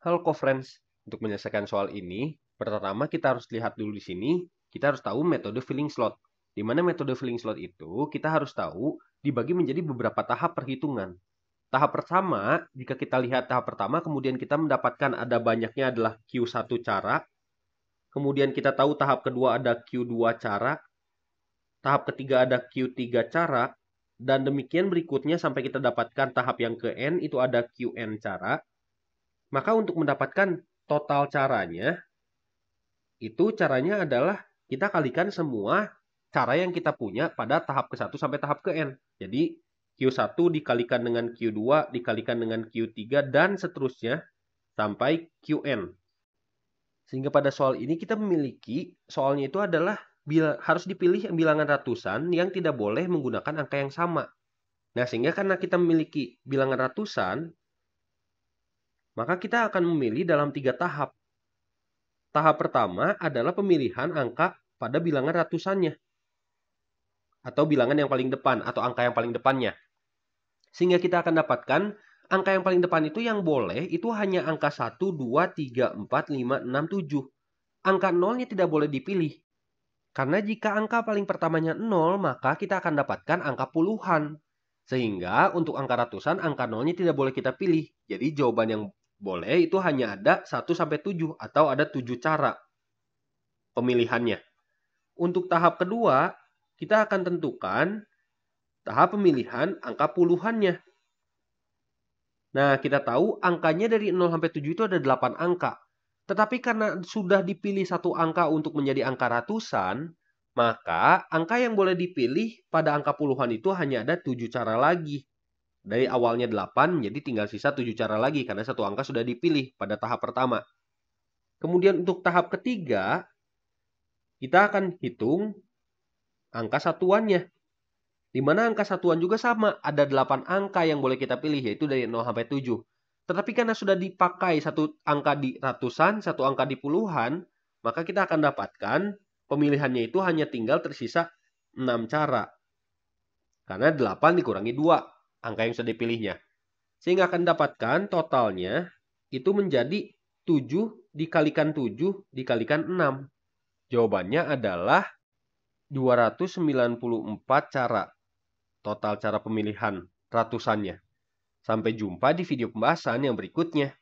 Hello friends, untuk menyelesaikan soal ini, pertama kita harus lihat dulu di sini, kita harus tahu metode filling slot. Di mana metode filling slot itu, kita harus tahu dibagi menjadi beberapa tahap perhitungan. Tahap pertama, jika kita lihat tahap pertama, kemudian kita mendapatkan ada banyaknya adalah Q1 cara, kemudian kita tahu tahap kedua ada Q2 cara, tahap ketiga ada Q3 cara, dan demikian berikutnya sampai kita dapatkan tahap yang ke N, itu ada QN cara, maka untuk mendapatkan total caranya, itu caranya adalah kita kalikan semua cara yang kita punya pada tahap ke-1 sampai tahap ke-N. Jadi Q1 dikalikan dengan Q2, dikalikan dengan Q3, dan seterusnya sampai QN. Sehingga pada soal ini kita memiliki, soalnya itu adalah harus dipilih bilangan ratusan yang tidak boleh menggunakan angka yang sama. Nah, sehingga karena kita memiliki bilangan ratusan, maka kita akan memilih dalam tiga tahap. Tahap pertama adalah pemilihan angka pada bilangan ratusannya, atau bilangan yang paling depan, atau angka yang paling depannya. Sehingga kita akan dapatkan angka yang paling depan itu yang boleh itu hanya angka 1, 2, 3, 4, 5, 6, 7. Angka nolnya tidak boleh dipilih. Karena jika angka paling pertamanya nol maka kita akan dapatkan angka puluhan. Sehingga untuk angka ratusan, angka nolnya tidak boleh kita pilih. Jadi jawaban yang boleh itu hanya ada 1 sampai 7 atau ada 7 cara pemilihannya. Untuk tahap kedua, kita akan tentukan tahap pemilihan angka puluhannya. Nah, kita tahu angkanya dari 0 sampai 7 itu ada 8 angka. Tetapi karena sudah dipilih satu angka untuk menjadi angka ratusan, maka angka yang boleh dipilih pada angka puluhan itu hanya ada 7 cara lagi. Dari awalnya 8, jadi tinggal sisa 7 cara lagi karena satu angka sudah dipilih pada tahap pertama. Kemudian untuk tahap ketiga, kita akan hitung angka satuannya. Di mana angka satuan juga sama, ada 8 angka yang boleh kita pilih yaitu dari 0 sampai 7. Tetapi karena sudah dipakai satu angka di ratusan, satu angka di puluhan, maka kita akan dapatkan pemilihannya itu hanya tinggal tersisa 6 cara. Karena 8 dikurangi 2, angka yang sudah dipilihnya. Sehingga akan dapatkan totalnya itu menjadi 7 dikalikan 7 dikalikan 6. Jawabannya adalah 294 cara. Total cara pemilihan ratusannya. Sampai jumpa di video pembahasan yang berikutnya.